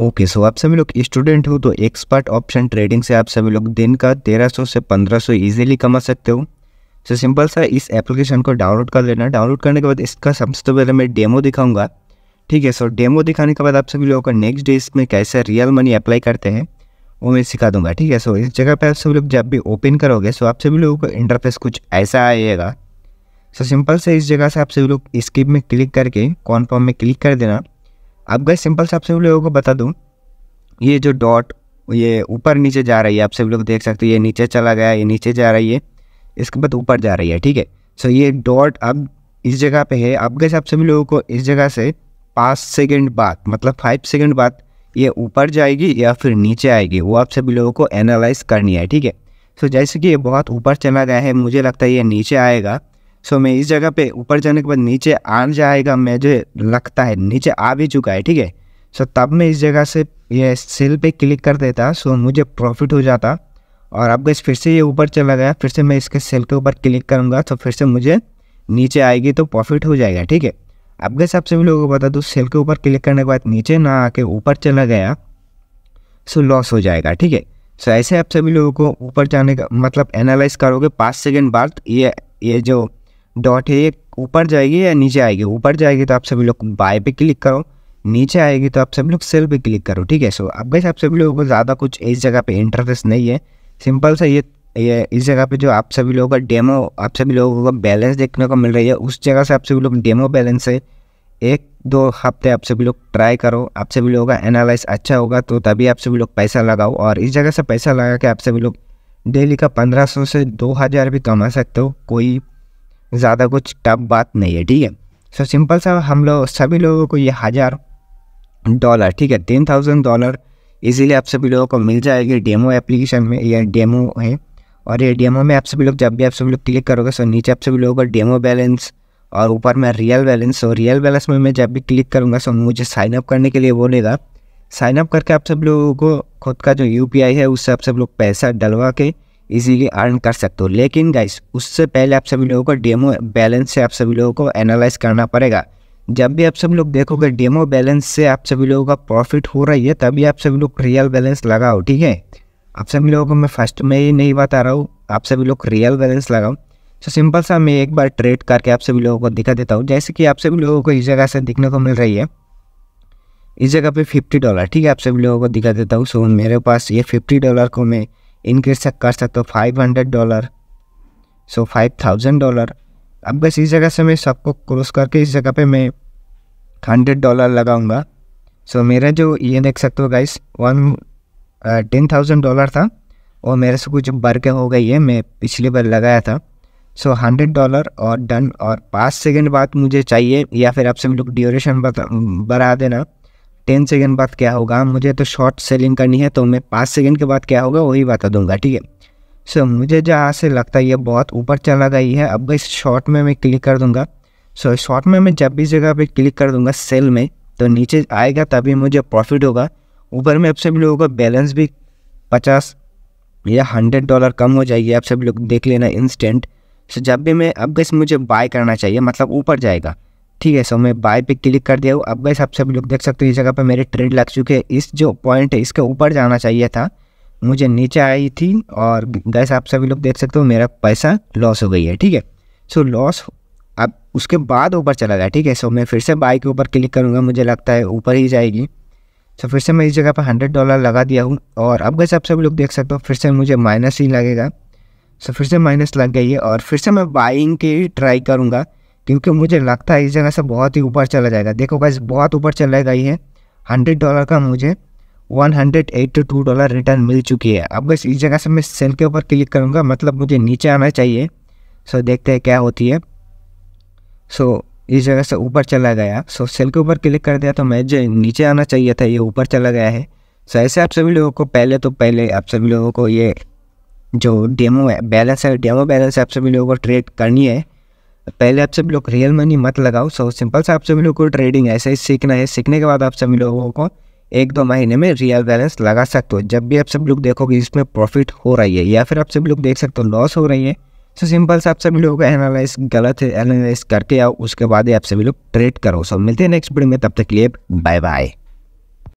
okay so आप सभी लोग स्टूडेंट हो तो एक्सपर्ट ऑप्शन ट्रेडिंग से आप सभी लोग दिन का 1300 से 1500 सौ ईजिली कमा सकते हो सो so, सिंपल सा इस एप्लीकेशन को डाउनलोड कर लेना डाउनलोड करने के बाद इसका सबसे पहले मैं डेमो दिखाऊंगा ठीक है सो डेमो दिखाने के बाद आप सभी लोगों का नेक्स्ट डे इसमें कैसे रियल मनी अप्लाई करते हैं वो मैं सिखा दूंगा ठीक है सो इस जगह पर आप सभी लोग जब भी ओपन करोगे सो आप सभी लोगों का इंटरफेस कुछ ऐसा आएगा सो सिंपल से इस जगह से आप सभी लोग स्किप में क्लिक करके कॉन्फर्म में क्लिक कर देना आप गए सिंपल से आप सभी लोगों को बता दूँ ये जो डॉट ये ऊपर नीचे जा रही है आप सभी लोग देख सकते हो ये नीचे चला गया ये नीचे जा रही है इसके बाद ऊपर जा रही है ठीक है सो ये डॉट अब इस जगह पे है अब गैस आप सभी लोगों को इस जगह से पाँच सेकंड बाद मतलब फाइव सेकंड बाद ये ऊपर जाएगी या फिर नीचे आएगी वो आप सभी लोगों को एनालाइज करनी है ठीक है सो जैसे कि ये बहुत ऊपर चला गया है मुझे लगता है ये नीचे आएगा सो मैं इस जगह पे ऊपर जाने के बाद नीचे आ जाएगा मैं जो लगता है नीचे आ भी चुका है ठीक है सो तब मैं इस जगह से ये सेल पे क्लिक कर देता सो मुझे प्रॉफिट हो जाता और अब गैस फिर से ये ऊपर चला गया फिर से मैं इसके सेल के ऊपर क्लिक करूँगा तो फिर से मुझे नीचे आएगी तो प्रॉफिट हो जाएगा ठीक है अब गैस आप सभी लोगों को बता दूँ सेल के ऊपर क्लिक करने के बाद नीचे ना आके ऊपर चला गया सो लॉस हो जाएगा ठीक है सो ऐसे आप सभी लोगों को ऊपर जाने का मतलब एनालाइज करोगे पाँच सेकेंड बाद ये ये जो डॉट है ऊपर जाएगी या नीचे आएगी ऊपर जाएगी तो आप सभी लोग बाय पे क्लिक करो नीचे आएगी तो आप सभी लोग सेल पे क्लिक करो ठीक है सो अब गैस आप सभी लोगों को ज़्यादा कुछ इस जगह पे इंटरेस्ट नहीं है सिंपल सा ये ये इस जगह पे जो आप सभी लोगों का डेमो आप सभी लोगों का बैलेंस देखने को मिल रही है उस जगह से आप सभी लोग डेमो बैलेंस है एक दो हफ्ते आप सभी लोग ट्राई करो आप सभी लोगों का एनालाइज अच्छा होगा तो तभी आप सभी लोग पैसा लगाओ और इस जगह से पैसा लगा के आप सभी लोग डेली का पंद्रह सौ से दो हज़ार भी कमा सकते हो कोई ज़्यादा कुछ टफ बात नहीं है ठीक है सो सिंपल सा हम लोग सभी लोगों को ये हज़ार डॉलर ठीक है टेन थाउजेंड डॉलर इजीली आप सभी लोगों को मिल जाएगी डेमो एप्लीकेशन में या डेमो है और ये डेमो में आप सभी लोग जब भी आप सभी लोग क्लिक करोगे सो नीचे आप सभी लोगों को डेमो बैलेंस और ऊपर में रियल बैलेंस और रियल बैलेंस में मैं जब भी क्लिक करूँगा सो मुझे साइनअप करने के लिए बोलेगा साइनअप करके आप सब लोगों को खुद का जो यू है उससे आप सब लोग पैसा डलवा के इजी अर्न कर सकते हो लेकिन गाइस उससे पहले आप सभी लोगों को डेमो बैलेंस से आप सभी लोगों को एनालाइज करना पड़ेगा जब भी आप सभी लोग देखोगे डेमो बैलेंस से आप सभी लोगों का प्रॉफिट हो रही है तभी आप सभी लोग रियल बैलेंस लगाओ ठीक है आप सभी लोगों को मैं फर्स्ट में ही नहीं बता रहा हूँ आप सभी लोग रियल बैलेंस लगाओ तो सिंपल सा मैं एक बार ट्रेड करके आप सभी लोगों को दिखा देता हूँ जैसे कि आप सभी लोगों को इस जगह से दिखने को मिल रही है इस जगह पे फिफ्टी डॉलर ठीक है आप सभी लोगों को दिखा देता हूँ सो मेरे पास ये फिफ्टी डॉलर को मैं इनक्रीज कर सकते हो five hundred dollar so five thousand dollar अब बस इस जगह से मैं सबको क्रॉस करके इस जगह पे मैं हंड्रेड डॉलर लगाऊंगा सो मेरा जो ये देख सकते हो guys one ten thousand dollar था और मेरे से कुछ बरके के हो गई है मैं पिछली बार लगाया था सो हंड्रेड डॉलर और डन और पाँच सेकेंड बाद मुझे चाहिए या फिर आपसे लोग ड्यूरेशन बता बढ़ा देना टेन सेकेंड बाद क्या होगा मुझे तो शॉर्ट सेलिंग करनी है तो मैं पाँच सेकेंड के बाद क्या होगा वही बता दूंगा ठीक है सो मुझे जहाँ से लगता है ये बहुत ऊपर चला गई है अब इस शॉर्ट में मैं क्लिक कर दूंगा सो शॉर्ट में मैं जब भी जगह पे क्लिक कर दूंगा सेल में तो नीचे आएगा तभी मुझे प्रॉफिट होगा ऊपर में आप सभी लोगों का बैलेंस भी पचास या हंड्रेड डॉलर कम हो जाएगी आप सभी लोग देख लेना इंस्टेंट सो जब भी मैं अब इस मुझे बाय करना चाहिए मतलब ऊपर जाएगा ठीक है सो मैं बाय पे क्लिक कर दिया हूँ अब गैस आप सभी लोग देख सकते हो इस जगह पे मेरे ट्रेड लग चुके हैं इस जो पॉइंट है इसके ऊपर जाना चाहिए था मुझे नीचे आई थी और गैस आप सभी लोग देख सकते हो मेरा पैसा लॉस हो गई है ठीक है सो लॉस अब उसके बाद ऊपर चला गया ठीक है सो मैं फिर से बाय के ऊपर क्लिक करूँगा मुझे लगता है ऊपर ही जाएगी सो फिर से मैं इस जगह पर हंड्रेड डॉलर लगा दिया हूँ और अब गैस आप सभी लोग देख सकते हो फिर से मुझे माइनस ही लगेगा सो फिर से माइनस लग गई है और फिर से मैं बाइंग के ट्राई करूँगा क्योंकि मुझे लगता है इस जगह से बहुत ही ऊपर चला जाएगा देखो गाइस बहुत ऊपर चला गई है हंड्रेड डॉलर का मुझे one hundred eighty two dollar return मिल चुकी है अब बस इस जगह से मैं सेल के ऊपर क्लिक करूँगा मतलब मुझे नीचे आना चाहिए सो देखते हैं क्या होती है सो इस जगह से ऊपर चला गया सो सेल के ऊपर क्लिक कर दिया तो मैं जो नीचे आना चाहिए था ये ऊपर चला गया है सो ऐसे आप सभी लोगों को पहले तो पहले आप सभी लोगों को ये जो डेमो है बैलेंस है डेमो बैलेंस आप सभी लोगों को ट्रेड करनी है पहले आप सभी लोग रियल मनी मत लगाओ सो सिंपल से आप सभी लोग को ट्रेडिंग ऐसे ही सीखना है सीखने के बाद आप सभी लोगों को एक दो महीने में रियल बैलेंस लगा सकते हो जब भी आप सब लोग देखोगे इसमें प्रॉफिट हो रही है या फिर आप सभी लोग देख सकते हो लॉस हो रही है सो सिंपल से आप सभी लोगों को एनालाइज गलत है एनालाइज करके आओ उसके बाद ही आप सभी लोग ट्रेड करो सो मिलते हैं नेक्स्ट वीडियो में तब तक लिए बाय बाय